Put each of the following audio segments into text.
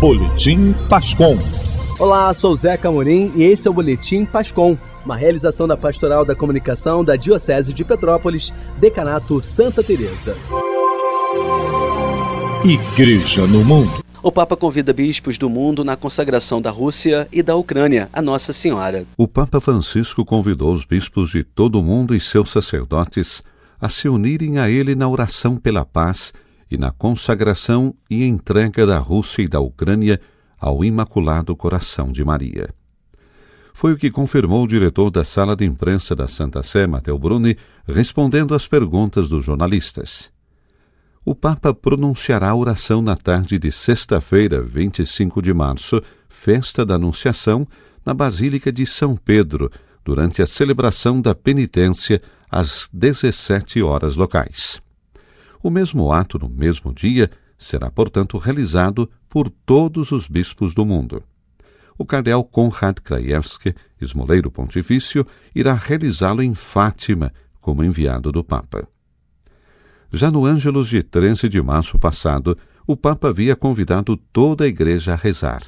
Boletim Pascom. Olá, sou Zeca Morim e esse é o Boletim Pascom, uma realização da Pastoral da Comunicação da Diocese de Petrópolis, Decanato Santa Teresa. Igreja no Mundo. O Papa convida bispos do mundo na consagração da Rússia e da Ucrânia à Nossa Senhora. O Papa Francisco convidou os bispos de todo o mundo e seus sacerdotes a se unirem a ele na oração pela paz e na consagração e entrega da Rússia e da Ucrânia ao Imaculado Coração de Maria. Foi o que confirmou o diretor da sala de imprensa da Santa Sé, Matteo Bruni, respondendo às perguntas dos jornalistas. O Papa pronunciará a oração na tarde de sexta-feira, 25 de março, festa da Anunciação, na Basílica de São Pedro, durante a celebração da penitência às 17 horas locais. O mesmo ato no mesmo dia será, portanto, realizado por todos os bispos do mundo. O cardeal Konrad Krajewski, esmoleiro pontifício, irá realizá-lo em Fátima, como enviado do Papa. Já no Ângelos de 13 de março passado, o Papa havia convidado toda a Igreja a rezar.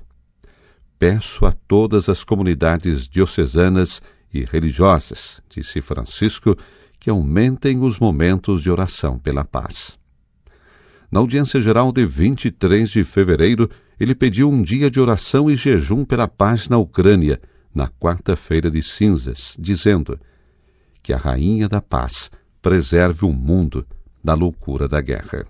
Peço a todas as comunidades diocesanas e religiosas, disse Francisco, que aumentem os momentos de oração pela paz. Na audiência geral de 23 de fevereiro, ele pediu um dia de oração e jejum pela paz na Ucrânia, na quarta-feira de cinzas, dizendo: Que a Rainha da Paz preserve o mundo da loucura da guerra.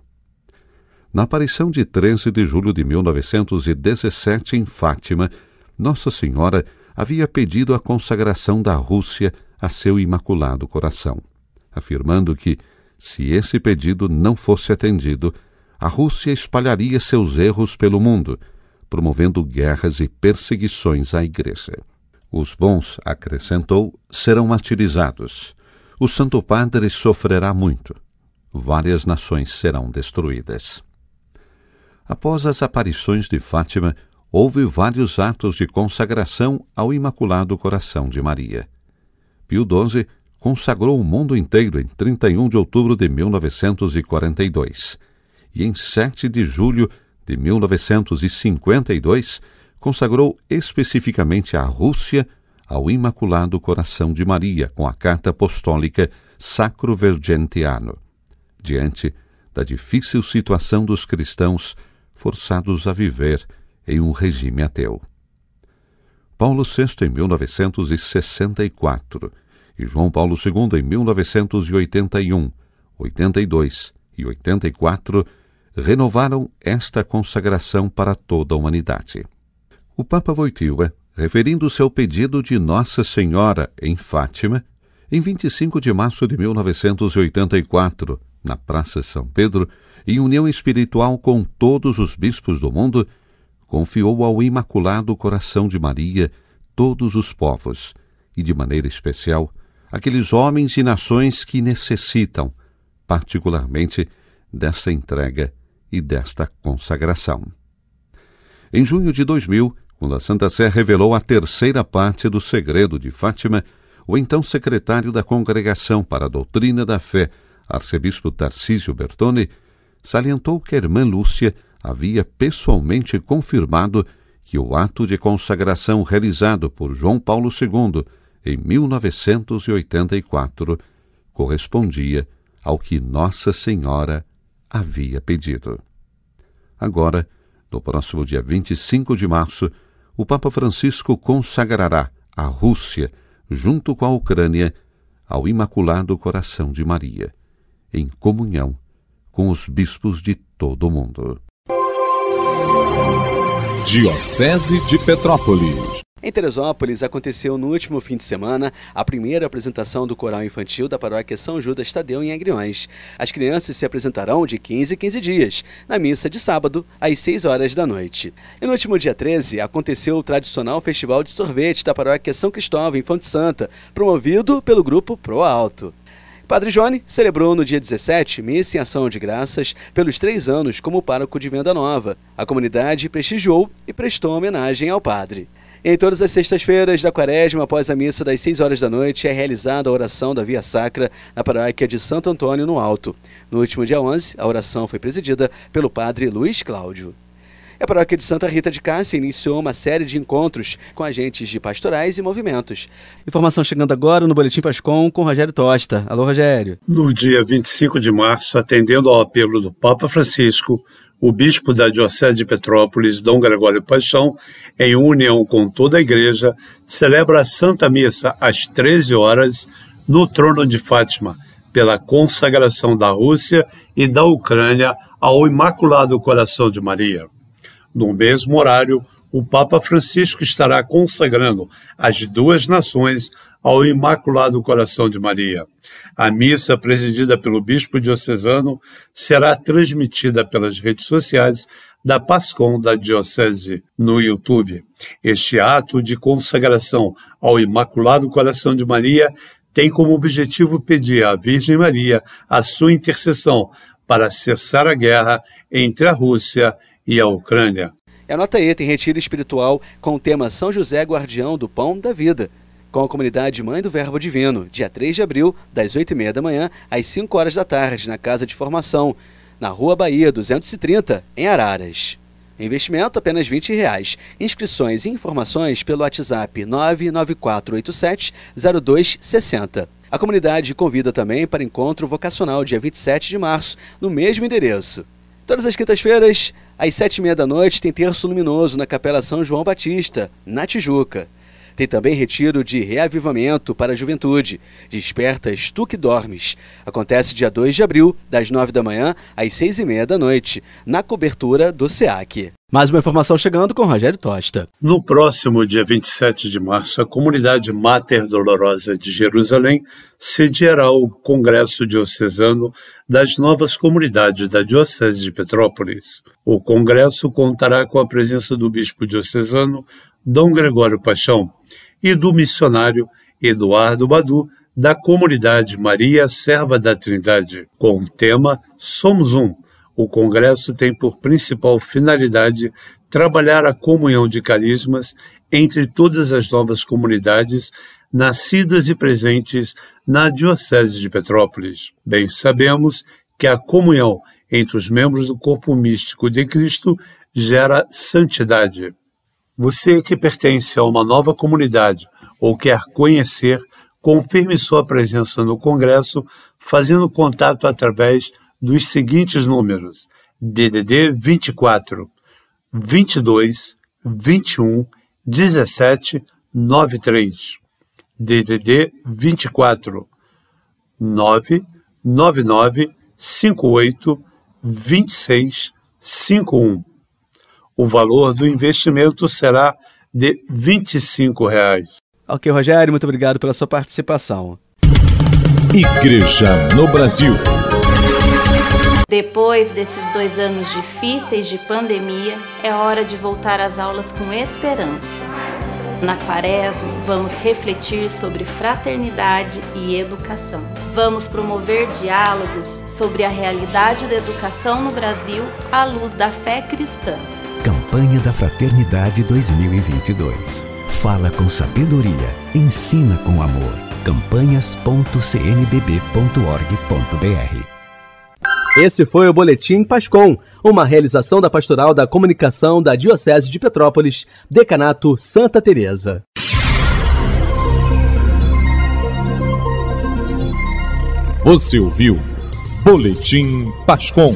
Na aparição de 13 de julho de 1917 em Fátima, Nossa Senhora havia pedido a consagração da Rússia a seu Imaculado Coração afirmando que, se esse pedido não fosse atendido, a Rússia espalharia seus erros pelo mundo, promovendo guerras e perseguições à Igreja. Os bons, acrescentou, serão martirizados. O Santo Padre sofrerá muito. Várias nações serão destruídas. Após as aparições de Fátima, houve vários atos de consagração ao Imaculado Coração de Maria. Pio XII consagrou o mundo inteiro em 31 de outubro de 1942 e em 7 de julho de 1952 consagrou especificamente a Rússia ao Imaculado Coração de Maria com a Carta Apostólica Sacro Vergentiano. Diante da difícil situação dos cristãos forçados a viver em um regime ateu. Paulo VI, em 1964, e João Paulo II em 1981, 82 e 84 renovaram esta consagração para toda a humanidade. O Papa Wojtyła, referindo-se ao pedido de Nossa Senhora em Fátima, em 25 de março de 1984, na Praça São Pedro, em união espiritual com todos os bispos do mundo, confiou ao Imaculado Coração de Maria todos os povos, e de maneira especial aqueles homens e nações que necessitam, particularmente, desta entrega e desta consagração. Em junho de 2000, quando a Santa Sé revelou a terceira parte do Segredo de Fátima, o então secretário da Congregação para a Doutrina da Fé, arcebispo Tarcísio Bertone, salientou que a irmã Lúcia havia pessoalmente confirmado que o ato de consagração realizado por João Paulo II em 1984 correspondia ao que Nossa Senhora havia pedido. Agora, no próximo dia 25 de março, o Papa Francisco consagrará a Rússia, junto com a Ucrânia, ao Imaculado Coração de Maria, em comunhão com os bispos de todo o mundo. Diocese de Petrópolis em Teresópolis, aconteceu no último fim de semana a primeira apresentação do coral infantil da paróquia São Judas Tadeu em Agriões. As crianças se apresentarão de 15 a 15 dias, na missa de sábado, às 6 horas da noite. E no último dia 13, aconteceu o tradicional festival de sorvete da paróquia São Cristóvão em Fonte Santa, promovido pelo grupo Pro Alto. Padre Johnny celebrou no dia 17 missa em ação de graças pelos três anos como pároco de Venda Nova. A comunidade prestigiou e prestou homenagem ao padre. Em todas as sextas-feiras da quaresma, após a missa das 6 horas da noite, é realizada a oração da Via Sacra na paróquia de Santo Antônio, no Alto. No último dia 11, a oração foi presidida pelo padre Luiz Cláudio. A paróquia de Santa Rita de Cássia iniciou uma série de encontros com agentes de pastorais e movimentos. Informação chegando agora no Boletim Pascom com Rogério Tosta. Alô, Rogério. No dia 25 de março, atendendo ao apelo do Papa Francisco, o bispo da Diocese de Petrópolis, Dom Gregório Paixão, em união com toda a igreja, celebra a Santa Missa às 13 horas no Trono de Fátima, pela consagração da Rússia e da Ucrânia ao Imaculado Coração de Maria. No mesmo horário, o Papa Francisco estará consagrando as duas nações ao Imaculado Coração de Maria. A missa, presidida pelo bispo diocesano, será transmitida pelas redes sociais da Pascom da Diocese no YouTube. Este ato de consagração ao Imaculado Coração de Maria tem como objetivo pedir à Virgem Maria a sua intercessão para cessar a guerra entre a Rússia e a Ucrânia. É nota E tem retiro espiritual com o tema São José Guardião do Pão da Vida com a comunidade Mãe do Verbo Divino, dia 3 de abril, das 8h30 da manhã às 5 horas da tarde, na Casa de Formação, na Rua Bahia 230, em Araras. Investimento apenas R$ 20. Reais. Inscrições e informações pelo WhatsApp 994870260. A comunidade convida também para encontro vocacional dia 27 de março, no mesmo endereço. Todas as quintas-feiras, às sete e meia da noite, tem Terço Luminoso na Capela São João Batista, na Tijuca. Tem também retiro de reavivamento para a juventude. Despertas Tu Que Dormes. Acontece dia 2 de abril, das 9 da manhã às 6 e meia da noite, na cobertura do SEAC. Mais uma informação chegando com Rogério Tosta. No próximo dia 27 de março, a comunidade Mater Dolorosa de Jerusalém sediará o Congresso Diocesano das Novas Comunidades da Diocese de Petrópolis. O congresso contará com a presença do bispo diocesano Dom Gregório Paixão, e do missionário Eduardo Badu, da comunidade Maria Serva da Trindade, com o tema Somos Um. O congresso tem por principal finalidade trabalhar a comunhão de carismas entre todas as novas comunidades nascidas e presentes na Diocese de Petrópolis. Bem sabemos que a comunhão entre os membros do corpo místico de Cristo gera santidade. Você que pertence a uma nova comunidade ou quer conhecer, confirme sua presença no Congresso fazendo contato através dos seguintes números: DDD 24 22 21 17 93 DDD 24 9 99 58 26 51 o valor do investimento será de R$ 25. Reais. Ok, Rogério, muito obrigado pela sua participação. Igreja no Brasil. Depois desses dois anos difíceis de pandemia, é hora de voltar às aulas com esperança. Na quaresma, vamos refletir sobre fraternidade e educação. Vamos promover diálogos sobre a realidade da educação no Brasil à luz da fé cristã. Campanha da Fraternidade 2022. Fala com sabedoria, ensina com amor. campanhas.cnbb.org.br. Esse foi o boletim Pascom, uma realização da Pastoral da Comunicação da Diocese de Petrópolis, Decanato Santa Teresa. Você ouviu Boletim Pascom.